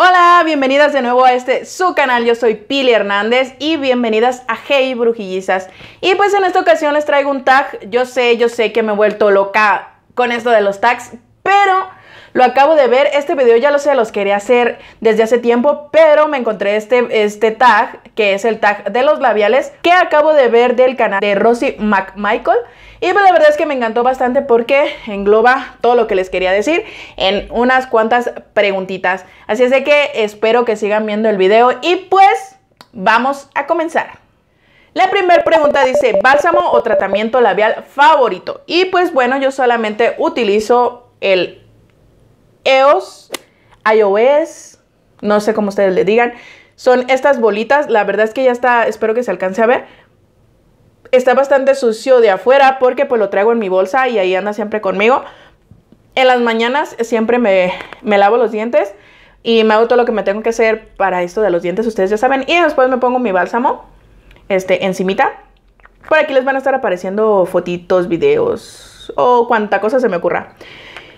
Hola, bienvenidas de nuevo a este su canal. Yo soy Pili Hernández y bienvenidas a Hey Brujillizas. Y pues en esta ocasión les traigo un tag. Yo sé, yo sé que me he vuelto loca con esto de los tags, pero lo acabo de ver, este video ya lo sé, los quería hacer desde hace tiempo, pero me encontré este, este tag, que es el tag de los labiales, que acabo de ver del canal de Rosie McMichael. Y pues, la verdad es que me encantó bastante porque engloba todo lo que les quería decir en unas cuantas preguntitas. Así es de que espero que sigan viendo el video y pues vamos a comenzar. La primera pregunta dice, ¿bálsamo o tratamiento labial favorito? Y pues bueno, yo solamente utilizo el EOS, iOS, no sé cómo ustedes le digan. Son estas bolitas, la verdad es que ya está, espero que se alcance a ver. Está bastante sucio de afuera porque pues lo traigo en mi bolsa y ahí anda siempre conmigo. En las mañanas siempre me, me lavo los dientes y me hago todo lo que me tengo que hacer para esto de los dientes, ustedes ya saben. Y después me pongo mi bálsamo este, encimita. Por aquí les van a estar apareciendo fotitos, videos o cuanta cosa se me ocurra.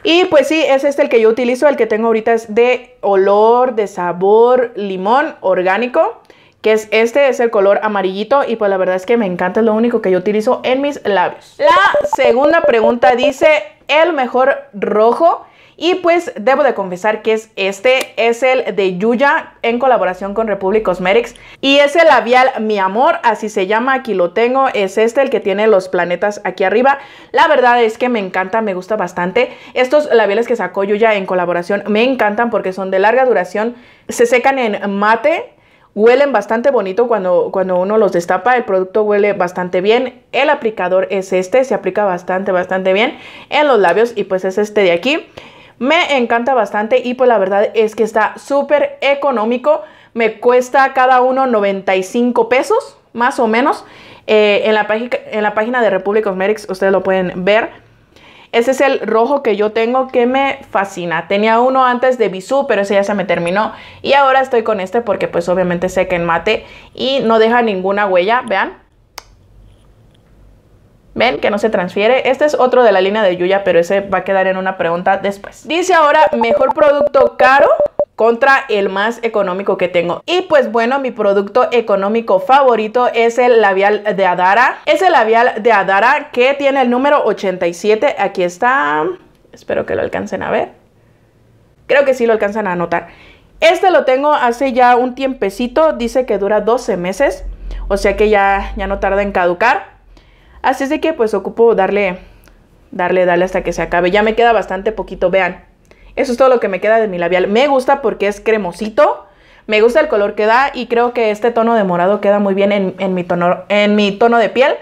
Y pues sí, es este el que yo utilizo, el que tengo ahorita es de olor, de sabor, limón orgánico, que es este, es el color amarillito y pues la verdad es que me encanta, es lo único que yo utilizo en mis labios. La segunda pregunta dice, ¿el mejor rojo? Y pues debo de confesar que es este, es el de Yuya en colaboración con Republic Cosmetics. Y es el labial Mi Amor, así se llama, aquí lo tengo. Es este el que tiene los planetas aquí arriba. La verdad es que me encanta, me gusta bastante. Estos labiales que sacó Yuya en colaboración me encantan porque son de larga duración. Se secan en mate, Huelen bastante bonito cuando, cuando uno los destapa, el producto huele bastante bien. El aplicador es este, se aplica bastante, bastante bien en los labios y pues es este de aquí. Me encanta bastante y pues la verdad es que está súper económico. Me cuesta cada uno 95 pesos, más o menos. Eh, en, la en la página de Republic of Medics ustedes lo pueden ver. Ese es el rojo que yo tengo que me fascina. Tenía uno antes de Bisú, pero ese ya se me terminó. Y ahora estoy con este porque pues obviamente seca en mate y no deja ninguna huella, vean. ¿Ven? Que no se transfiere. Este es otro de la línea de Yuya, pero ese va a quedar en una pregunta después. Dice ahora, mejor producto caro contra el más económico que tengo. Y pues bueno, mi producto económico favorito es el labial de Adara. Es el labial de Adara que tiene el número 87. Aquí está. Espero que lo alcancen a ver. Creo que sí lo alcanzan a notar. Este lo tengo hace ya un tiempecito. Dice que dura 12 meses. O sea que ya, ya no tarda en caducar. Así es de que pues ocupo darle, darle, darle hasta que se acabe. Ya me queda bastante poquito, vean. Eso es todo lo que me queda de mi labial. Me gusta porque es cremosito. Me gusta el color que da y creo que este tono de morado queda muy bien en, mi, tono, en mi tono de piel.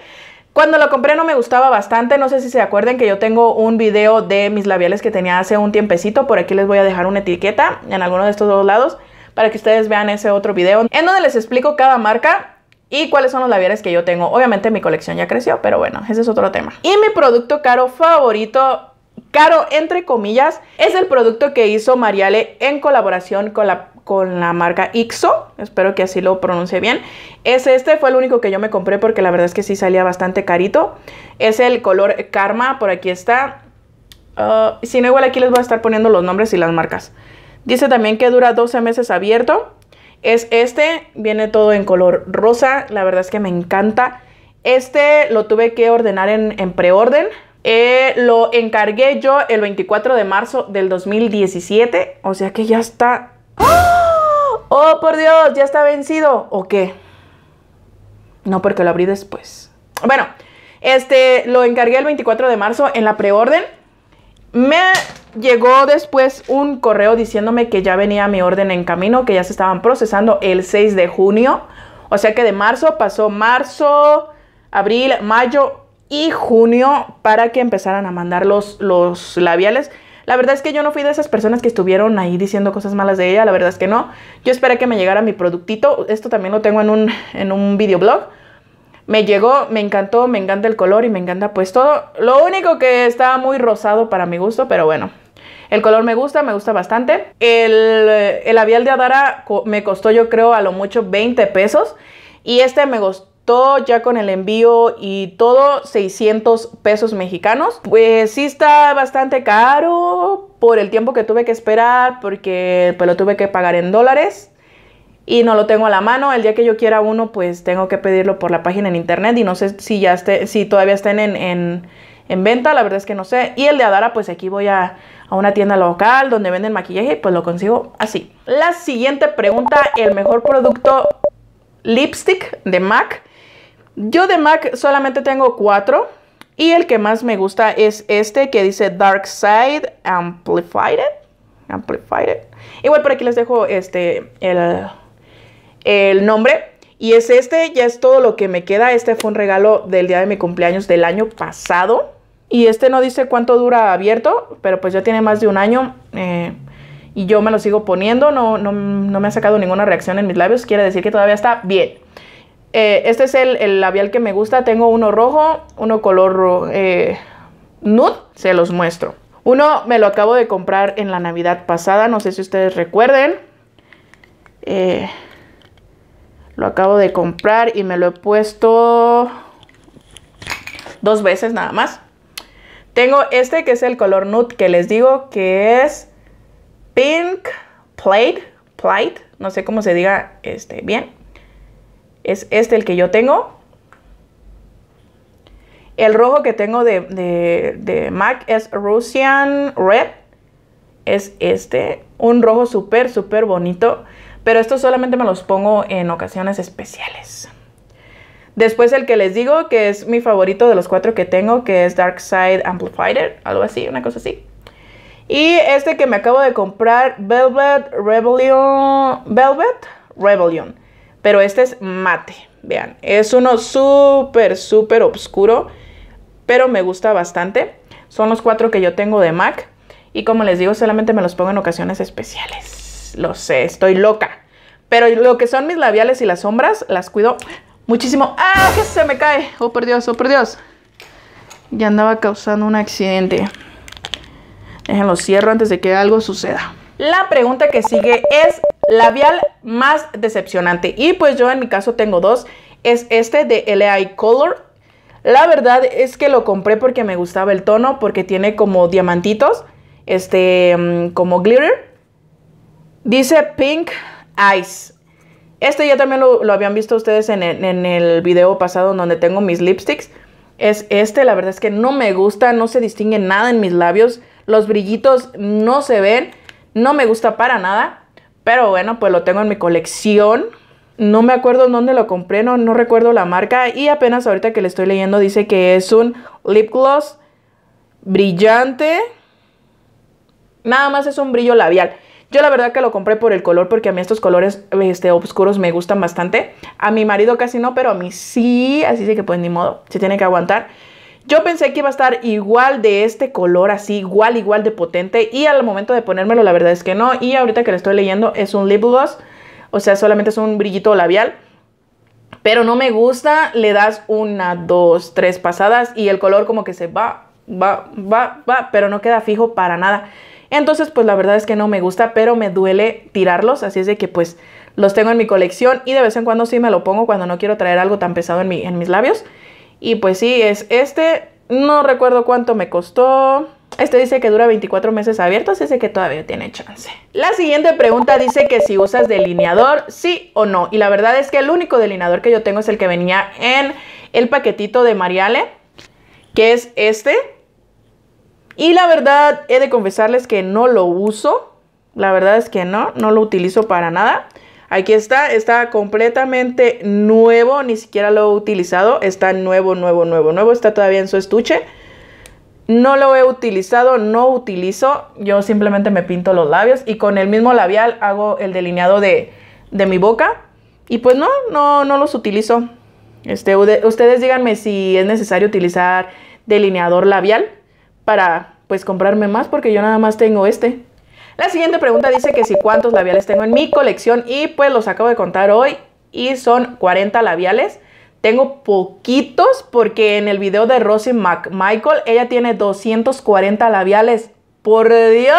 Cuando lo compré no me gustaba bastante, no sé si se acuerden que yo tengo un video de mis labiales que tenía hace un tiempecito, por aquí les voy a dejar una etiqueta en alguno de estos dos lados para que ustedes vean ese otro video en donde les explico cada marca ¿Y cuáles son los labiales que yo tengo? Obviamente mi colección ya creció, pero bueno, ese es otro tema. Y mi producto caro favorito caro, entre comillas, es el producto que hizo Mariale en colaboración con la, con la marca Ixo. Espero que así lo pronuncie bien. Es este, fue el único que yo me compré porque la verdad es que sí salía bastante carito. Es el color Karma, por aquí está. sin ah, si igual aquí les voy a estar poniendo los nombres y las marcas. Dice también que dura 12 meses abierto es este. Viene todo en color rosa. La verdad es que me encanta. Este lo tuve que ordenar en, preorden. Eh, lo encargué yo el 24 de marzo del 2017. O sea que ya está... ¡Oh! ¡Oh! por Dios! ¿Ya está vencido? ¿O qué? No, porque lo abrí después. Bueno, este lo encargué el 24 de marzo en la preorden. Me llegó después un correo diciéndome que ya venía mi orden en camino, que ya se estaban procesando el 6 de junio. O sea que de marzo pasó marzo, abril, mayo y junio para que empezaran a mandar los, labiales. La verdad es que yo no fui de esas personas que estuvieron ahí diciendo cosas malas de ella, la verdad es que no. Yo esperé que me llegara mi productito, esto también lo tengo en un, en un videoblog. Me llegó, me encantó, me encanta el color y me encanta pues todo. Lo único que está muy rosado para mi gusto, pero bueno. El color me gusta, me gusta bastante. El, eh, el de Adara me costó yo creo a lo mucho 20 pesos. Y este me costó ya con el envío y todo 600 pesos mexicanos. Pues sí está bastante caro por el tiempo que tuve que esperar porque pues lo tuve que pagar en dólares y no lo tengo a la mano. El día que yo quiera uno, pues tengo que pedirlo por la página en internet y no sé si ya esté, si todavía estén en, venta, la verdad es que no sé. Y el de Adara, pues aquí voy a, una tienda local donde venden maquillaje y pues lo consigo así. La siguiente pregunta, el mejor producto lipstick de MAC. Yo de MAC solamente tengo cuatro y el que más me gusta es este que dice Dark Side Amplified. Amplified. Igual por aquí les dejo este, el, el nombre. Y es este, ya es todo lo que me queda. Este fue un regalo del día de mi cumpleaños del año pasado. Y este no dice cuánto dura abierto, pero pues ya tiene más de un año. Eh, y yo me lo sigo poniendo, no, no, me ha sacado ninguna reacción en mis labios. Quiere decir que todavía está bien. Eh, este es el, labial que me gusta. Tengo uno rojo, uno color eh, nude. Se los muestro. Uno me lo acabo de comprar en la Navidad pasada. No sé si ustedes recuerden. Eh, lo acabo de comprar y me lo he puesto dos veces nada más. Tengo este que es el color nude que les digo que es Pink Plate, Plate, no sé cómo se diga este bien. Es este el que yo tengo. El rojo que tengo de, de MAC es Russian Red. Es este, un rojo súper, súper bonito. Pero estos solamente me los pongo en ocasiones especiales. Después el que les digo, que es mi favorito de los cuatro que tengo, que es Dark Side Amplifier, algo así, una cosa así. Y este que me acabo de comprar, Velvet Rebellion, Velvet Rebellion. Pero este es mate, vean, es uno súper, súper oscuro, pero me gusta bastante. Son los cuatro que yo tengo de MAC. Y como les digo, solamente me los pongo en ocasiones especiales lo sé, estoy loca. Pero lo que son mis labiales y las sombras, las cuido muchísimo. ¡Ah! Que se me cae. Oh, por Dios, oh, por Dios. Ya andaba causando un accidente. Déjenlo cierro antes de que algo suceda. La pregunta que sigue es labial más decepcionante. Y pues yo en mi caso tengo dos. Es este de LA Color. La verdad es que lo compré porque me gustaba el tono, porque tiene como diamantitos, este, mm, como glitter. Dice Pink Eyes. Este ya también lo, habían visto ustedes en el, video pasado donde tengo mis lipsticks. Es este, la verdad es que no me gusta, no se distingue nada en mis labios. Los brillitos no se ven, no me gusta para nada. Pero bueno, pues lo tengo en mi colección. No me acuerdo en dónde lo compré, no, no recuerdo la marca. Y apenas ahorita que le estoy leyendo dice que es un lip gloss brillante. Nada más es un brillo labial. Yo la verdad que lo compré por el color porque a mí estos colores este, oscuros me gustan bastante. A mi marido casi no, pero a mí sí, así que pues ni modo, se tiene que aguantar. Yo pensé que iba a estar igual de este color, así, igual, igual de potente. Y al momento de ponérmelo, la verdad es que no. Y ahorita que le estoy leyendo, es un lip gloss. O sea, solamente es un brillito labial. Pero no me gusta. Le das una, dos, tres pasadas. Y el color como que se va, va, va, va. Pero no queda fijo para nada. Entonces, pues la verdad es que no me gusta, pero me duele tirarlos, así es de que pues los tengo en mi colección y de vez en cuando sí me lo pongo cuando no quiero traer algo tan pesado en, en mis labios. Y pues sí, es este, no recuerdo cuánto me costó. Este dice que dura 24 meses abiertos, de que todavía tiene chance. La siguiente pregunta dice que si usas delineador, sí o no. Y la verdad es que el único delineador que yo tengo es el que venía en el paquetito de Mariale, que es este. Y la verdad, he de confesarles que no lo uso. La verdad es que no, no lo utilizo para nada. Aquí está, está completamente nuevo, ni siquiera lo he utilizado. Está nuevo, nuevo, nuevo, nuevo. Está todavía en su estuche. No lo he utilizado, no utilizo. Yo simplemente me pinto los labios y con el mismo labial hago el delineado de, de mi boca. Y pues no, no, no los utilizo. Este, ustedes díganme si es necesario utilizar delineador labial para pues comprarme más porque yo nada más tengo este. La siguiente pregunta dice que si cuántos labiales tengo en mi colección y pues los acabo de contar hoy y son 40 labiales. Tengo poquitos porque en el video de Rosie McMichael ella tiene 240 labiales. Por Dios,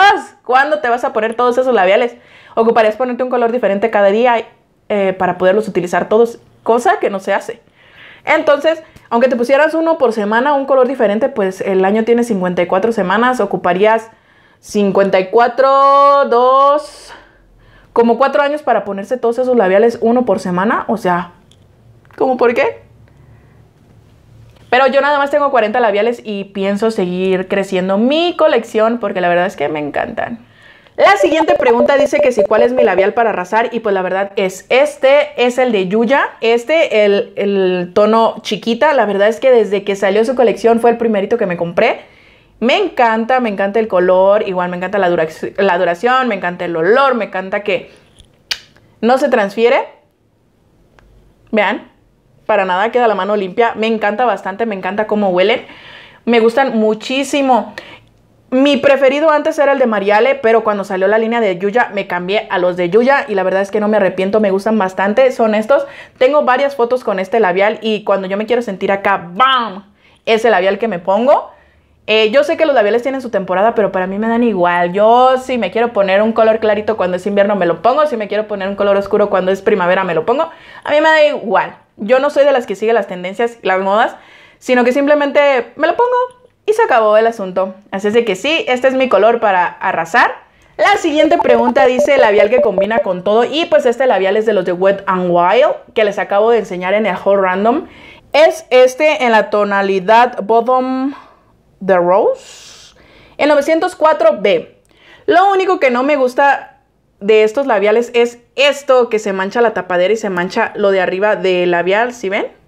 ¿cuándo te vas a poner todos esos labiales? Ocuparías ponerte un color diferente cada día eh, para poderlos utilizar todos, cosa que no se hace. Entonces, aunque te pusieras uno por semana, un color diferente, pues el año tiene 54 semanas, ocuparías 54, 2, como 4 años para ponerse todos esos labiales uno por semana, o sea, ¿cómo por qué? Pero yo nada más tengo 40 labiales y pienso seguir creciendo mi colección porque la verdad es que me encantan. La siguiente pregunta dice que si cuál es mi labial para arrasar y pues la verdad es este, es el de Yuya, este, el, tono chiquita, la verdad es que desde que salió su colección fue el primerito que me compré. Me encanta, me encanta el color, igual me encanta la, la duración, me encanta el olor, me encanta que no se transfiere. Vean, para nada queda la mano limpia, me encanta bastante, me encanta cómo huelen me gustan muchísimo. Mi preferido antes era el de Mariale, pero cuando salió la línea de Yuya me cambié a los de Yuya y la verdad es que no me arrepiento, me gustan bastante, son estos. Tengo varias fotos con este labial y cuando yo me quiero sentir acá, ¡bam! Es el labial que me pongo. Eh, yo sé que los labiales tienen su temporada, pero para mí me dan igual. Yo si me quiero poner un color clarito cuando es invierno me lo pongo, si me quiero poner un color oscuro cuando es primavera me lo pongo. A mí me da igual. Yo no soy de las que sigue las tendencias, las modas, sino que simplemente me lo pongo y se acabó el asunto. Así es de que sí, este es mi color para arrasar. La siguiente pregunta dice labial que combina con todo. Y pues este labial es de los de Wet and Wild, que les acabo de enseñar en el Haul Random. Es este en la tonalidad Bottom the Rose, en 904B. Lo único que no me gusta de estos labiales es esto que se mancha la tapadera y se mancha lo de arriba del labial, si ven?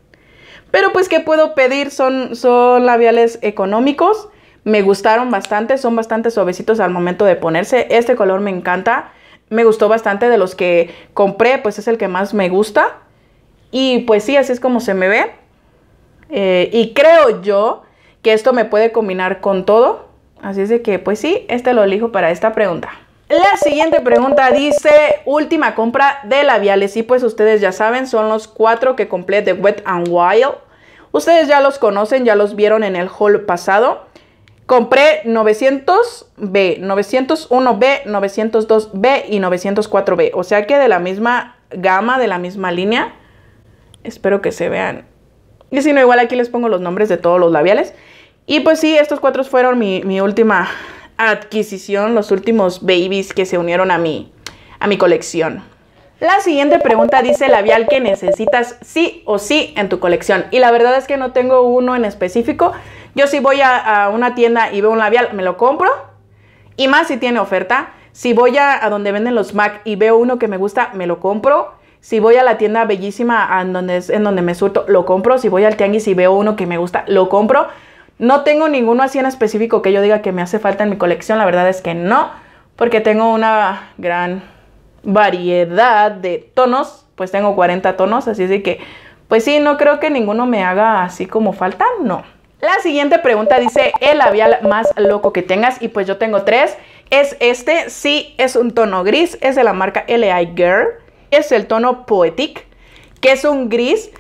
Pero pues, ¿qué puedo pedir? Son, son labiales económicos. Me gustaron bastante, son bastante suavecitos al momento de ponerse. Este color me encanta. Me gustó bastante de los que compré, pues es el que más me gusta. Y pues sí, así es como se me ve. Eh, y creo yo que esto me puede combinar con todo. Así es de que, pues sí, este lo elijo para esta pregunta. La siguiente pregunta dice, última compra de labiales. Y pues ustedes ya saben, son los cuatro que compré de Wet n Wild. Ustedes ya los conocen, ya los vieron en el haul pasado. Compré 900B, 901B, 902B y 904B. O sea que de la misma gama, de la misma línea. Espero que se vean. Y si no, igual aquí les pongo los nombres de todos los labiales. Y pues sí, estos cuatro fueron mi, mi última adquisición los últimos babies que se unieron a mi, a mi colección. La siguiente pregunta dice labial que necesitas sí o sí en tu colección. Y la verdad es que no tengo uno en específico. Yo si voy a, una tienda y veo un labial, me lo compro. Y más si tiene oferta. Si voy a, donde venden los MAC y veo uno que me gusta, me lo compro. Si voy a la tienda bellísima en donde, en donde me surto, lo compro. Si voy al tianguis y veo uno que me gusta, lo compro. No tengo ninguno así en específico que yo diga que me hace falta en mi colección, la verdad es que no, porque tengo una gran variedad de tonos, pues tengo 40 tonos, así es que, pues sí, no creo que ninguno me haga así como falta, no. La siguiente pregunta dice, el labial más loco que tengas, y pues yo tengo tres, es este, sí, es un tono gris, es de la marca LI Girl, es el tono Poetic, que es un gris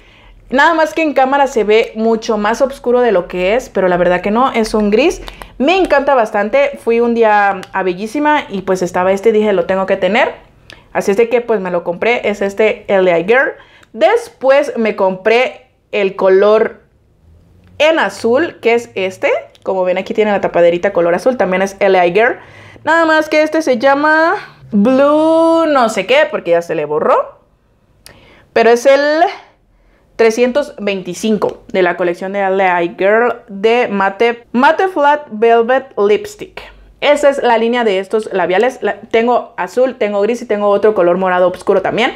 Nada más que en cámara se ve mucho más oscuro de lo que es, pero la verdad que no, es un gris. Me encanta bastante, fui un día a Bellísima y pues estaba este y dije lo tengo que tener. Así es de que pues me lo compré, es este LA Girl. Después me compré el color en azul, que es este. Como ven aquí tiene la tapaderita color azul, también es LA Girl. Nada más que este se llama Blue no sé qué, porque ya se le borró. Pero es el 325 de la colección de LA Girl de Mate, Matte Flat Velvet Lipstick. Esa es la línea de estos labiales. tengo azul, tengo gris y tengo otro color morado oscuro también.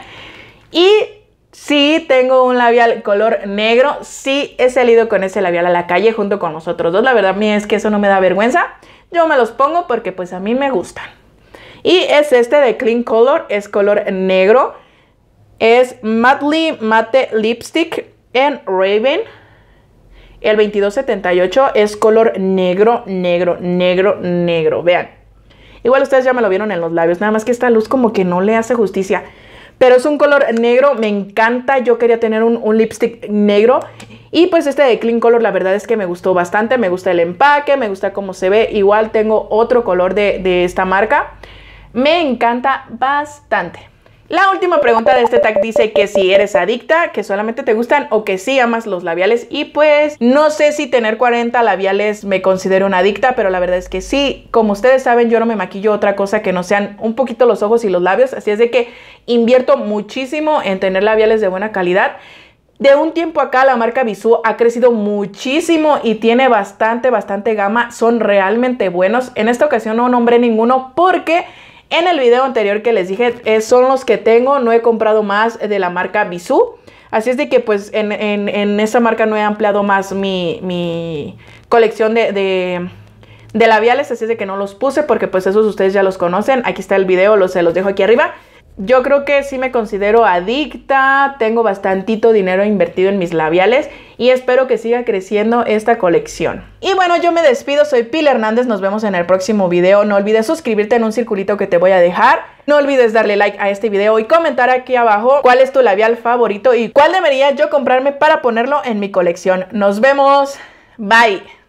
Y sí tengo un labial color negro. Sí he salido con ese labial a la calle junto con nosotros dos. La verdad mía es que eso no me da vergüenza. Yo me los pongo porque pues a mí me gustan. Y es este de Clean Color, es color negro es matly Matte Lipstick en Raven. El 2278 es color negro, negro, negro, negro. Vean. Igual ustedes ya me lo vieron en los labios. Nada más que esta luz como que no le hace justicia. Pero es un color negro, me encanta. Yo quería tener un, lipstick negro. Y pues este de Clean Color la verdad es que me gustó bastante. Me gusta el empaque, me gusta cómo se ve. Igual tengo otro color de, de esta marca. Me encanta bastante. La última pregunta de este tag dice que si eres adicta, que solamente te gustan o que sí amas los labiales. Y pues no sé si tener 40 labiales me considero una adicta, pero la verdad es que sí. Como ustedes saben, yo no me maquillo otra cosa que no sean un poquito los ojos y los labios. Así es de que invierto muchísimo en tener labiales de buena calidad. De un tiempo acá la marca Bisú ha crecido muchísimo y tiene bastante, bastante gama. Son realmente buenos. En esta ocasión no nombré ninguno porque en el video anterior que les dije, eh, son los que tengo, no he comprado más de la marca Bisú. Así es de que pues en, esa marca no he ampliado más mi, colección de, labiales, así es de que no los puse porque pues esos ustedes ya los conocen. Aquí está el video, se los dejo aquí arriba yo creo que sí me considero adicta, tengo bastantito dinero invertido en mis labiales y espero que siga creciendo esta colección. Y bueno, yo me despido, soy Pil Hernández, nos vemos en el próximo video. No olvides suscribirte en un circulito que te voy a dejar. No olvides darle like a este video y comentar aquí abajo cuál es tu labial favorito y cuál debería yo comprarme para ponerlo en mi colección. Nos vemos, bye.